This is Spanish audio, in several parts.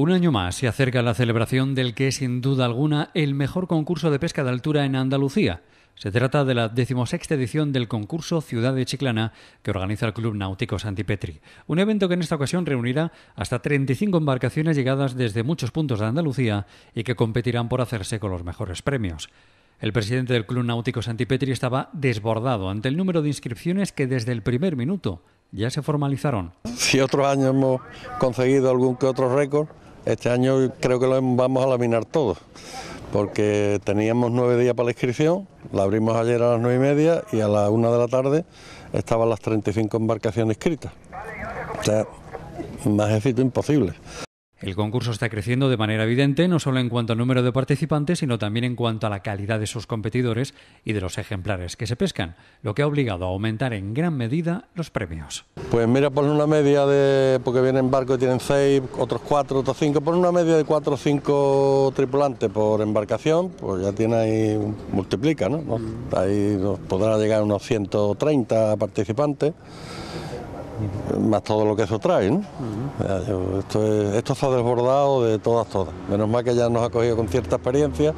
Un año más se acerca la celebración del que es sin duda alguna el mejor concurso de pesca de altura en Andalucía. Se trata de la decimosexta edición del concurso Ciudad de Chiclana que organiza el Club Náutico Santipetri. Un evento que en esta ocasión reunirá hasta 35 embarcaciones llegadas desde muchos puntos de Andalucía y que competirán por hacerse con los mejores premios. El presidente del Club Náutico Santipetri estaba desbordado ante el número de inscripciones que desde el primer minuto ya se formalizaron. Si otros años hemos conseguido algún que otro récord, este año creo que lo vamos a laminar todo, porque teníamos nueve días para la inscripción, la abrimos ayer a las nueve y media y a las una de la tarde estaban las 35 embarcaciones escritas. O sea, más éxito imposible. El concurso está creciendo de manera evidente, no solo en cuanto al número de participantes, sino también en cuanto a la calidad de sus competidores y de los ejemplares que se pescan, lo que ha obligado a aumentar en gran medida los premios. Pues mira, por una media de, porque vienen barcos y tienen seis, otros cuatro, otros cinco, por una media de cuatro o cinco tripulantes por embarcación, pues ya tiene ahí, multiplica, ¿no? Mm. Ahí podrá llegar unos 130 participantes más todo lo que eso trae, ¿no? esto, se ha desbordado de todas, todas. Menos mal que ya nos ha cogido con cierta experiencia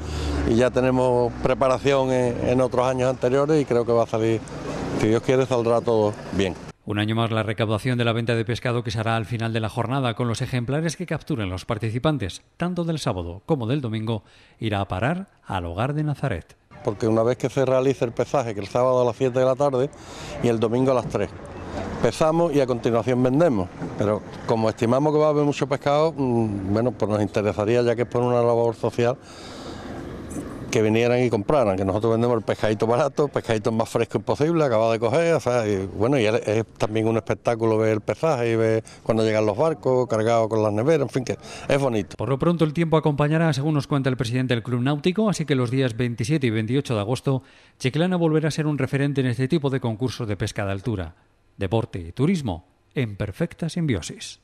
y ya tenemos preparación en, otros años anteriores y creo que va a salir, si Dios quiere, saldrá todo bien. Un año más la recaudación de la venta de pescado que se hará al final de la jornada con los ejemplares que capturen los participantes, tanto del sábado como del domingo, irá a parar al hogar de Nazaret. Porque una vez que se realice el pesaje, que el sábado a las 7 de la tarde y el domingo a las 3, empezamos y a continuación vendemos. Pero como estimamos que va a haber mucho pescado, mm, bueno, pues nos interesaría, ya que es por una labor social, que vinieran y compraran, que nosotros vendemos el pescadito barato, el pescadito más fresco imposible, acabado de coger, bueno, y es también un espectáculo ver el pesaje y ver cuando llegan los barcos cargados con las neveras, en fin, que es bonito. Por lo pronto el tiempo acompañará, según nos cuenta el presidente del Club Náutico, así que los días 27 y 28 de agosto, Chiclana volverá a ser un referente en este tipo de concursos de pesca de altura deporte y turismo en perfecta simbiosis.